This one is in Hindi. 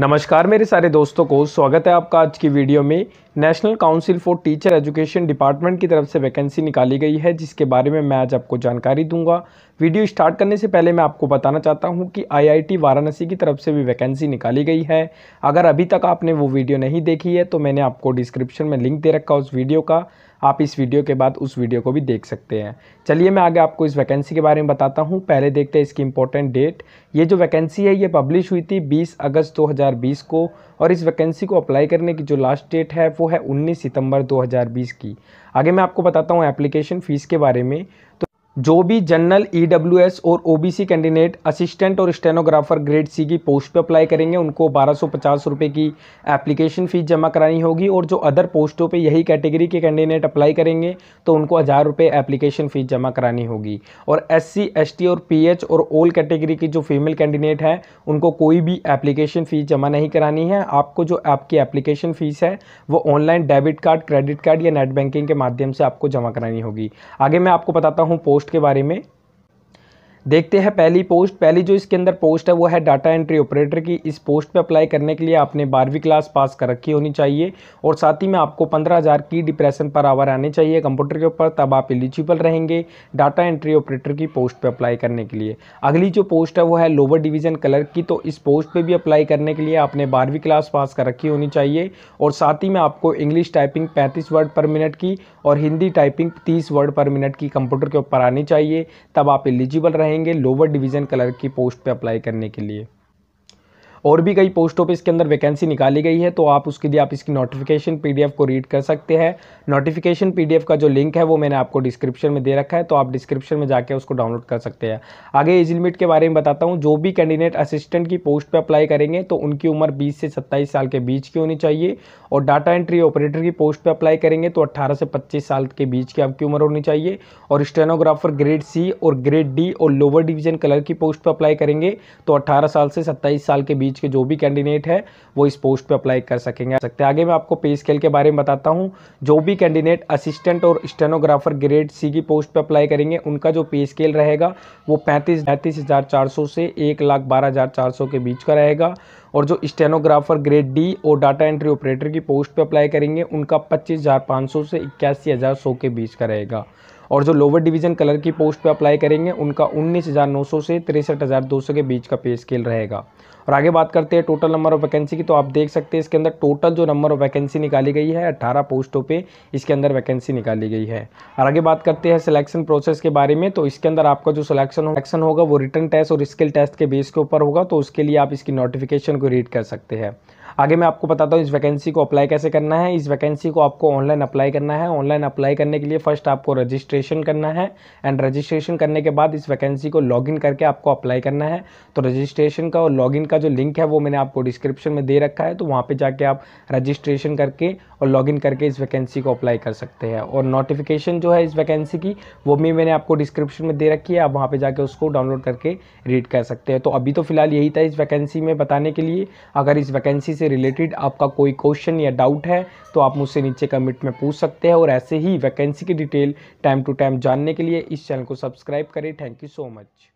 नमस्कार मेरे सारे दोस्तों को स्वागत है आपका आज की वीडियो में National Council for Teacher Education department की तरफ से वैकेंसी निकाली गई है जिसके बारे में मैं आज आपको जानकारी दूंगा वीडियो स्टार्ट करने से पहले मैं आपको बताना चाहता हूं कि आईआईटी वाराणसी की तरफ से भी वैकेंसी निकाली गई है अगर अभी तक आपने वो वीडियो नहीं देखी है तो मैंने आपको डिस्क्रिप्शन में लिंक दे रखा उस वीडियो का आप इस वीडियो के बाद उस वीडियो को भी देख सकते हैं चलिए मैं आगे आपको इस वैकेंसी के बारे में बताता हूँ पहले देखते हैं इसकी इंपॉर्टेंट डेट ये जो वैकेंसी है ये पब्लिश हुई थी 20 अगस्त 2020 को और इस वैकेंसी को अप्लाई करने की जो लास्ट डेट है वो है 19 सितंबर 2020 की आगे मैं आपको बताता हूँ एप्लीकेशन फ़ीस के बारे में तो जो भी जनरल ई e और ओ कैंडिडेट असिस्टेंट और स्टेनोग्राफर ग्रेड सी की पोस्ट पे अप्लाई करेंगे उनको बारह सौ पचास रुपये की एप्लीकेशन फ़ीस जमा करानी होगी और जो अदर पोस्टों पे यही कैटेगरी के कैंडिडेट अप्लाई करेंगे तो उनको हज़ार रुपये एप्लीकेशन फ़ीस जमा करानी होगी और एस सी और पी और ओल कैटेगरी की जो फीमेल कैंडिडेट हैं उनको कोई भी एप्लीकेशन फ़ीस जमा नहीं करानी है आपको जो आपकी एप्लीकेशन फ़ीस है वो online debit card credit card या नेट बैंकिंग के माध्यम से आपको जमा करानी होगी आगे मैं आपको बताता हूँ पोस्ट के बारे में देखते हैं पहली पोस्ट पहली जो इसके अंदर पोस्ट है वो है डाटा एंट्री ऑपरेटर की इस पोस्ट पे अप्लाई करने के लिए आपने बारहवीं क्लास पास कर रखी होनी चाहिए और साथ ही में आपको पंद्रह हज़ार की डिप्रेशन पर आवर आने चाहिए कंप्यूटर के ऊपर तब आप एलिजिबल रहेंगे डाटा एंट्री ऑपरेटर की पोस्ट पर अप्लाई करने के लिए अगली जो पोस्ट है वो है लोअर डिवीज़न क्लर्क की तो इस पोस्ट पर भी अप्लाई करने के लिए आपने बारहवीं क्लास पास कर रखी होनी चाहिए और साथ ही में आपको इंग्लिश टाइपिंग पैंतीस वर्ड पर मिनट की और हिंदी टाइपिंग तीस वर्ड पर मिनट की कंप्यूटर के ऊपर आनी चाहिए तब आप एलिजिबल रहेंगे रहेंगे लोअर डिवीज़न क्लर्क की पोस्ट पे अप्लाई करने के लिए और भी कई पोस्टों पे इसके अंदर वैकेंसी निकाली गई है तो आप उसके लिए आप इसकी नोटिफिकेशन पीडीएफ को रीड कर सकते हैं नोटिफिकेशन पीडीएफ का जो लिंक है वो मैंने आपको डिस्क्रिप्शन में दे रखा है तो आप डिस्क्रिप्शन में जाकर उसको डाउनलोड कर सकते हैं आगे एज लिमिट के बारे में बताता हूँ जो भी कैंडिडेट असिस्टेंट की पोस्ट पर अप्लाई करेंगे तो उनकी उम्र बीस से सत्ताईस साल के बीच की होनी चाहिए और डाटा एंट्री ऑपरेटर की पोस्ट पर अप्लाई करेंगे तो अट्ठारह से पच्चीस साल के बीच की आपकी उम्र होनी चाहिए और स्टेनोग्राफर ग्रेड सी और ग्रेड डी और लोअर डिवीजन कलर की पोस्ट पर अप्लाई करेंगे तो अट्ठारह साल से सत्ताईस साल के बीच बीच के जो भी कैंडिडेट है वो इस पोस्ट पे अप्लाई कर सकेंगे सकते आगे मैं आपको पे स्केल के बारे में बताता हूँ जो भी कैंडिडेट असिस्टेंट और स्टेनोग्राफर ग्रेड सी की पोस्ट पे अप्लाई करेंगे उनका जो पे स्केल रहेगा वो पैंतीस पैंतीस हज़ार चार सौ से एक लाख बारह हज़ार चार सौ के बीच का रहेगा और जो स्टेनोग्राफर ग्रेड डी और डाटा एंट्री ऑपरेटर की पोस्ट पर अप्लाई करेंगे उनका पच्चीस हज़ार पाँच सौ से इक्यासी हज़ार सौ के बीच का रहेगा और जो लोअर डिवीजन कलर की पोस्ट पे अप्लाई करेंगे उनका उन्नीस हज़ार नौ सौ से तिरसठ हज़ार दो सौ के बीच का पे स्केल रहेगा और आगे बात करते हैं टोटल नंबर ऑफ वैकेंसी की तो आप देख सकते हैं इसके अंदर टोटल जो नंबर ऑफ वैकेंसी निकाली गई है अट्ठारह पोस्टों पे इसके अंदर वैकेंसी निकाली गई है और आगे बात करते हैं सिलेक्शन प्रोसेस के बारे में तो इसके अंदर आपका जो सिलेक्शन सिलेक्शन होगा वो रिटर्न टेस्ट और स्किल टेस्ट के बेस के ऊपर होगा तो उसके लिए आप इसकी नोटिफिकेशन को रीड कर सकते हैं आगे मैं आपको बताता हूँ इस वैकेंसी को अप्लाई कैसे करना है इस वैकेंसी को आपको ऑनलाइन अप्लाई करना है ऑनलाइन अप्लाई करने के लिए फर्स्ट आपको रजिस्ट्रेशन करना है एंड रजिस्ट्रेशन करने के बाद इस वैकेंसी को लॉग करके आपको अप्लाई करना है तो रजिस्ट्रेशन का और लॉगिन का जो लिंक है वो मैंने आपको डिस्क्रिप्शन में दे रखा है तो वहाँ पर जाके आप रजिस्ट्रेशन करके और लॉगिन करके इस वैकेंसी को अप्लाई कर सकते हैं और नोटिफिकेशन जो है इस वैकेंसी की वो भी मैंने आपको डिस्क्रिप्शन में दे रखी है आप वहाँ पर जाके उसको डाउनलोड करके रीड कर सकते हैं तो अभी तो फिलहाल यही था इस वैकेंसी में बताने के लिए अगर इस वैकेंसी से रिलेटेड आपका कोई क्वेश्चन या डाउट है तो आप मुझसे नीचे कमेंट में पूछ सकते हैं और ऐसे ही वैकेंसी की डिटेल टाइम टू टाइम जानने के लिए इस चैनल को सब्सक्राइब करें थैंक यू सो मच